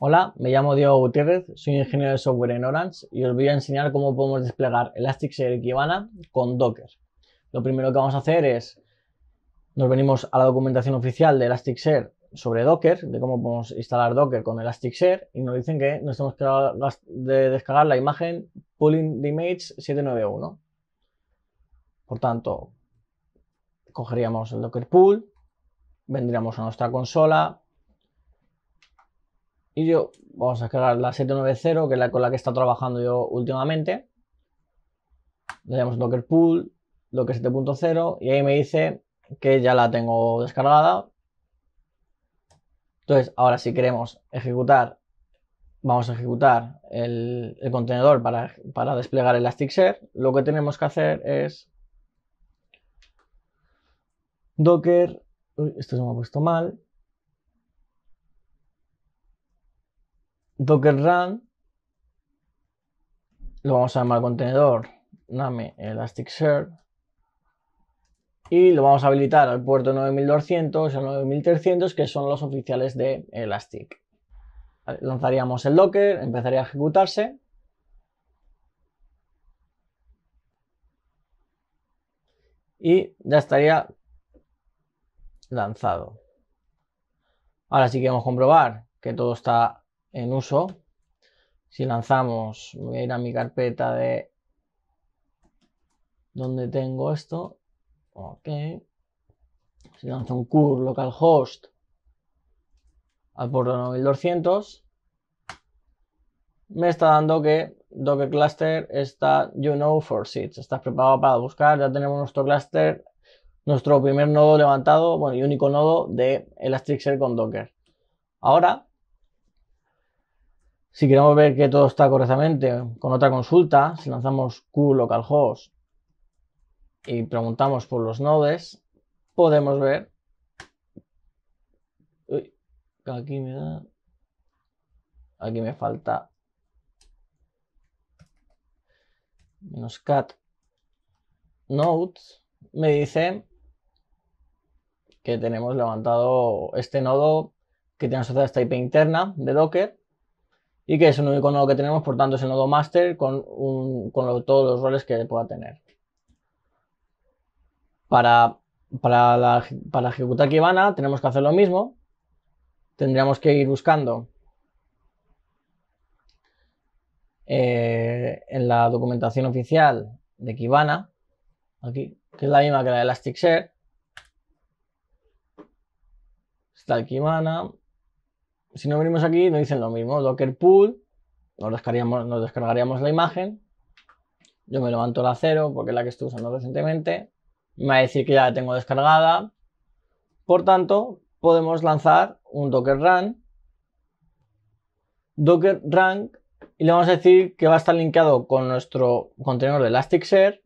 Hola, me llamo Diego Gutiérrez, soy ingeniero de software en Orange y os voy a enseñar cómo podemos desplegar Elasticsearch Kibana con Docker. Lo primero que vamos a hacer es, nos venimos a la documentación oficial de Elasticsearch sobre Docker, de cómo podemos instalar Docker con Elasticsearch y nos dicen que nos tenemos que de descargar la imagen pulling the image 791. Por tanto, cogeríamos el Docker pool, vendríamos a nuestra consola, y yo, vamos a descargar la 790, que es la con la que está trabajando yo últimamente. Le damos Docker Pool, Docker 7.0, y ahí me dice que ya la tengo descargada. Entonces, ahora si queremos ejecutar, vamos a ejecutar el, contenedor para, para desplegar Elasticsearch. Lo que tenemos que hacer es Docker, esto se me ha puesto mal, Docker Run, lo vamos a llamar contenedor name Elasticsearch y lo vamos a habilitar al puerto 9200 o 9300 que son los oficiales de Elastic. Lanzaríamos el Docker, empezaría a ejecutarse. Y ya estaría lanzado. Ahora sí queremos comprobar que todo está en uso. Si lanzamos, voy a ir a mi carpeta de donde tengo esto. Ok. Si lanzo un CURL localhost al puerto 9200, me está dando que Docker Cluster está, you know, for seeds. Estás preparado para buscar. Ya tenemos nuestro cluster, nuestro primer nodo levantado, bueno, y único nodo de Elasticsearch con Docker. Ahora si queremos ver que todo está correctamente con otra consulta, si lanzamos Q y preguntamos por los nodes, podemos ver... aquí me da... Aquí me falta... Menos cat nodes me dice que tenemos levantado este nodo que tiene asociada esta IP interna de Docker y que es el único nodo que tenemos, por tanto es el nodo master con, todos los roles que pueda tener. Para, ejecutar Kibana tenemos que hacer lo mismo, tendríamos que ir buscando eh, en la documentación oficial de Kibana, aquí, que es la misma que la de Elasticsearch, está el Kibana, si no venimos aquí, nos dicen lo mismo. Docker pool, nos descargaríamos, nos descargaríamos la imagen. Yo me levanto la cero porque es la que estoy usando recientemente. Me va a decir que ya la tengo descargada. Por tanto, podemos lanzar un Docker Run. Docker Run y le vamos a decir que va a estar linkeado con nuestro contenedor de Elasticsearch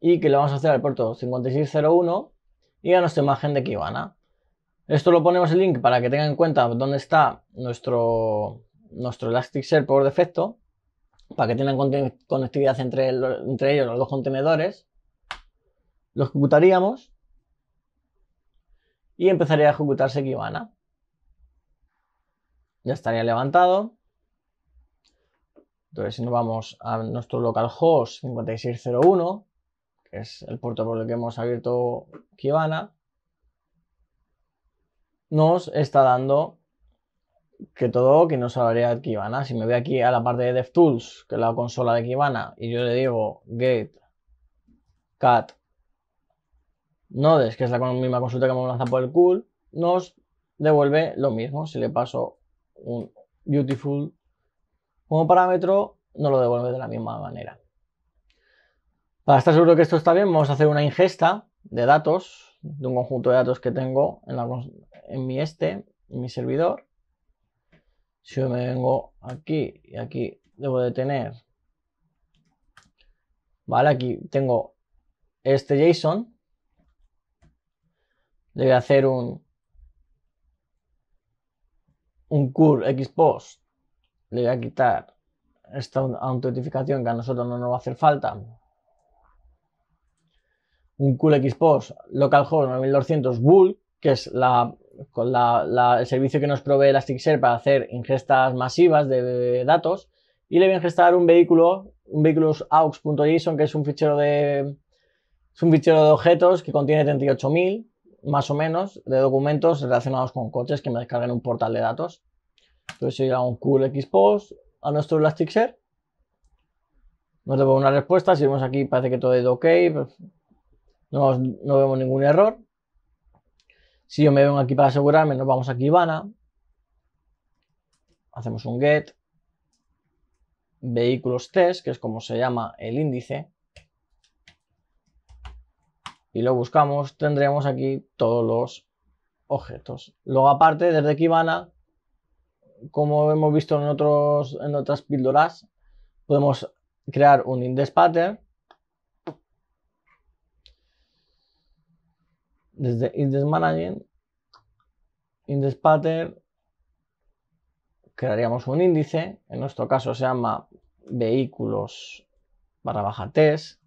y que le vamos a hacer al puerto 5601 y a nuestra imagen de Kibana. Esto lo ponemos el link para que tengan en cuenta dónde está nuestro, nuestro Elasticsearch por defecto, para que tengan conectividad entre, entre ellos los dos contenedores. Lo ejecutaríamos y empezaría a ejecutarse Kibana. Ya estaría levantado. Entonces, si nos vamos a nuestro localhost 5601, que es el puerto por el que hemos abierto Kibana, nos está dando que todo que no hablaría de Kibana. Si me voy aquí a la parte de DevTools, que es la consola de Kibana, y yo le digo get cat nodes, que es la misma consulta que hemos lanzado por el cool, nos devuelve lo mismo. Si le paso un beautiful como parámetro, no lo devuelve de la misma manera. Para estar seguro que esto está bien, vamos a hacer una ingesta de datos, de un conjunto de datos que tengo en la, en mi este, en mi servidor. Si yo me vengo aquí y aquí debo de tener, vale, aquí tengo este JSON. le voy a hacer un un x xpost. Le voy a quitar esta autentificación que a nosotros no nos va a hacer falta. Un cool xpost localhost 9200 bull, que es la con el servicio que nos provee Elasticsearch para hacer ingestas masivas de datos y le voy a ingestar un vehículo, un vehículo aux.json que es un fichero de un fichero de objetos que contiene 38.000 más o menos de documentos relacionados con coches que me descargan un portal de datos. Entonces yo le hago un cool xpost a nuestro Elasticsearch. Nos devuelve una respuesta, si vemos aquí parece que todo ido ok, pues, no vemos ningún error. Si yo me vengo aquí para asegurarme, nos vamos aquí Ivana. Hacemos un get. Vehículos test, que es como se llama el índice. Y lo buscamos, tendremos aquí todos los objetos. Luego aparte, desde Kibana, como hemos visto en, otros, en otras píldoras, podemos crear un index pattern desde Index management, Index pattern, crearíamos un índice, en nuestro caso se llama vehículos barra baja test.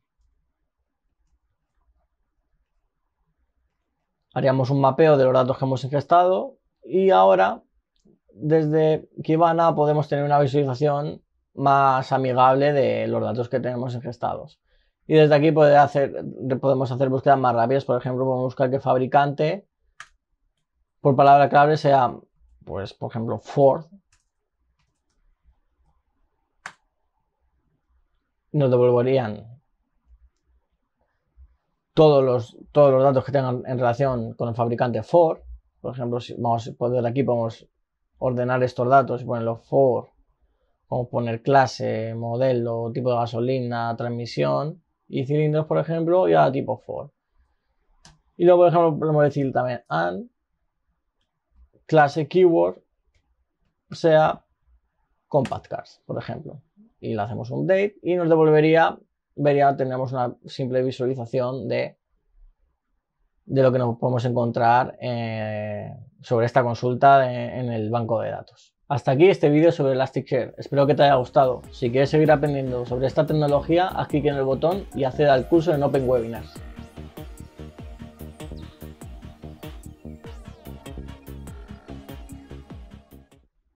Haríamos un mapeo de los datos que hemos ingestado y ahora desde Kibana podemos tener una visualización más amigable de los datos que tenemos ingestados. Y desde aquí podemos hacer búsquedas más rápidas. Por ejemplo, podemos buscar que fabricante por palabra clave sea, pues, por ejemplo, Ford. Nos devolverían todos los, todos los datos que tengan en relación con el fabricante Ford. Por ejemplo, si vamos pues, aquí podemos ordenar estos datos y ponerlo Ford, a poner clase, modelo, tipo de gasolina, transmisión y cilindros, por ejemplo, y a tipo for. Y luego, por ejemplo, podemos decir también and clase keyword sea compact cars, por ejemplo. Y le hacemos un date y nos devolvería, vería, tenemos una simple visualización de, de lo que nos podemos encontrar eh, sobre esta consulta en el banco de datos. Hasta aquí este vídeo sobre Share. espero que te haya gustado. Si quieres seguir aprendiendo sobre esta tecnología, haz clic en el botón y acceda al curso en Open Webinars.